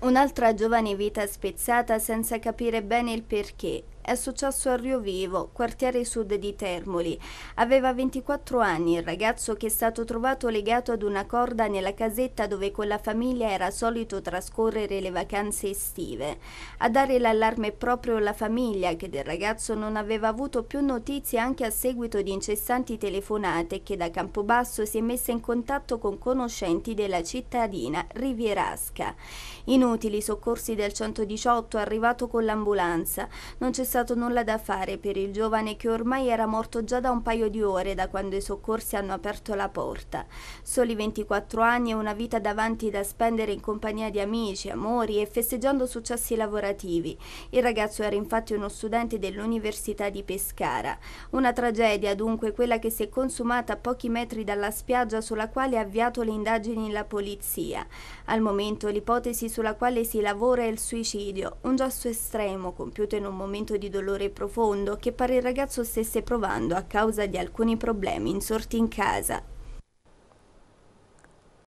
Un'altra giovane vita spezzata senza capire bene il perché, è successo a Vivo, quartiere sud di Termoli. Aveva 24 anni il ragazzo che è stato trovato legato ad una corda nella casetta dove con la famiglia era solito trascorrere le vacanze estive. A dare l'allarme proprio la famiglia che del ragazzo non aveva avuto più notizie anche a seguito di incessanti telefonate che da Campobasso si è messa in contatto con conoscenti della cittadina Rivierasca. Inutili i soccorsi del 118 arrivato con l'ambulanza. Non c'è stato stato nulla da fare per il giovane che ormai era morto già da un paio di ore da quando i soccorsi hanno aperto la porta. Soli 24 anni e una vita davanti da spendere in compagnia di amici, amori e festeggiando successi lavorativi. Il ragazzo era infatti uno studente dell'Università di Pescara. Una tragedia dunque quella che si è consumata a pochi metri dalla spiaggia sulla quale ha avviato le indagini la polizia. Al momento l'ipotesi sulla quale si lavora è il suicidio, un gesto estremo compiuto in un momento di di dolore profondo che pare il ragazzo stesse provando a causa di alcuni problemi insorti in casa